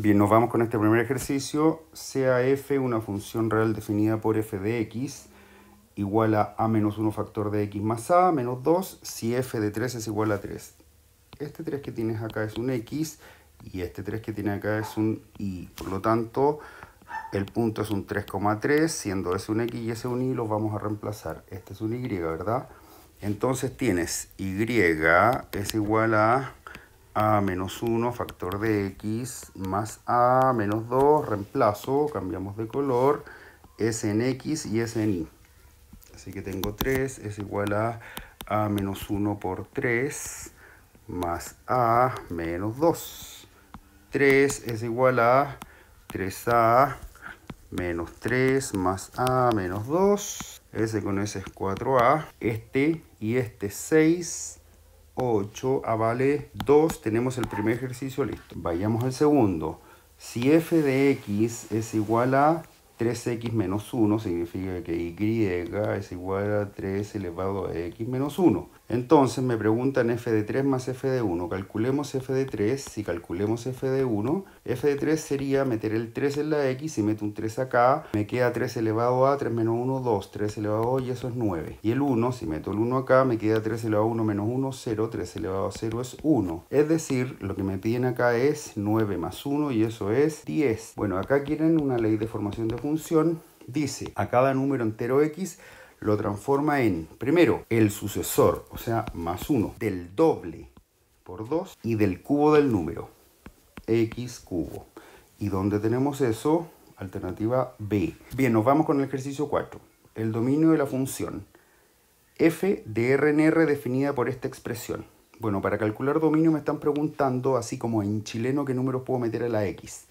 Bien, nos vamos con este primer ejercicio. Sea f una función real definida por f de x igual a a menos 1 factor de x más a menos 2 si f de 3 es igual a 3. Este 3 que tienes acá es un x y este 3 que tiene acá es un y. Por lo tanto, el punto es un 3,3, siendo ese un x y ese un y, los vamos a reemplazar. Este es un y, ¿verdad? Entonces tienes y es igual a a menos 1, factor de x, más a menos 2, reemplazo, cambiamos de color, es en x y s en y. Así que tengo 3 es igual a a menos 1 por 3 más a menos 2. 3 es igual a 3a menos 3 más a menos 2. Ese con ese es 4a. Este y este 6 8 a ah, vale 2 tenemos el primer ejercicio listo. Vayamos al segundo. Si f de x es igual a 3x menos 1 significa que y es igual a 3 elevado a x menos 1. Entonces me preguntan f de 3 más f de 1. Calculemos f de 3. Si calculemos f de 1, f de 3 sería meter el 3 en la x. Si meto un 3 acá, me queda 3 elevado a 3 menos 1, 2. 3 elevado a y eso es 9. Y el 1, si meto el 1 acá, me queda 3 elevado a 1 menos 1, 0. 3 elevado a 0 es 1. Es decir, lo que me piden acá es 9 más 1 y eso es 10. Bueno, acá quieren una ley de formación de función función dice a cada número entero x lo transforma en, primero, el sucesor, o sea, más 1, del doble por 2 y del cubo del número, x cubo. Y donde tenemos eso, alternativa B. Bien, nos vamos con el ejercicio 4. El dominio de la función f de R en R definida por esta expresión. Bueno, para calcular dominio me están preguntando, así como en chileno, qué números puedo meter a la x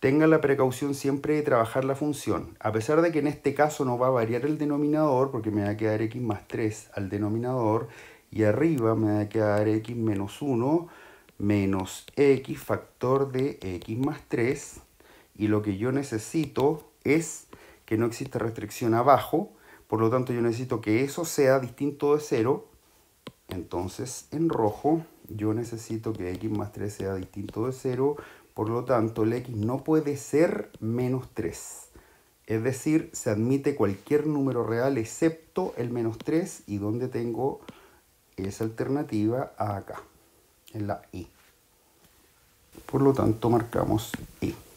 tenga la precaución siempre de trabajar la función. A pesar de que en este caso no va a variar el denominador, porque me va a quedar x más 3 al denominador, y arriba me va a quedar x menos 1 menos x factor de x más 3, y lo que yo necesito es que no exista restricción abajo, por lo tanto yo necesito que eso sea distinto de 0, entonces en rojo yo necesito que x más 3 sea distinto de 0, por lo tanto, el x no puede ser menos 3. Es decir, se admite cualquier número real excepto el menos 3 y donde tengo esa alternativa acá, en la i. Por lo tanto, marcamos i.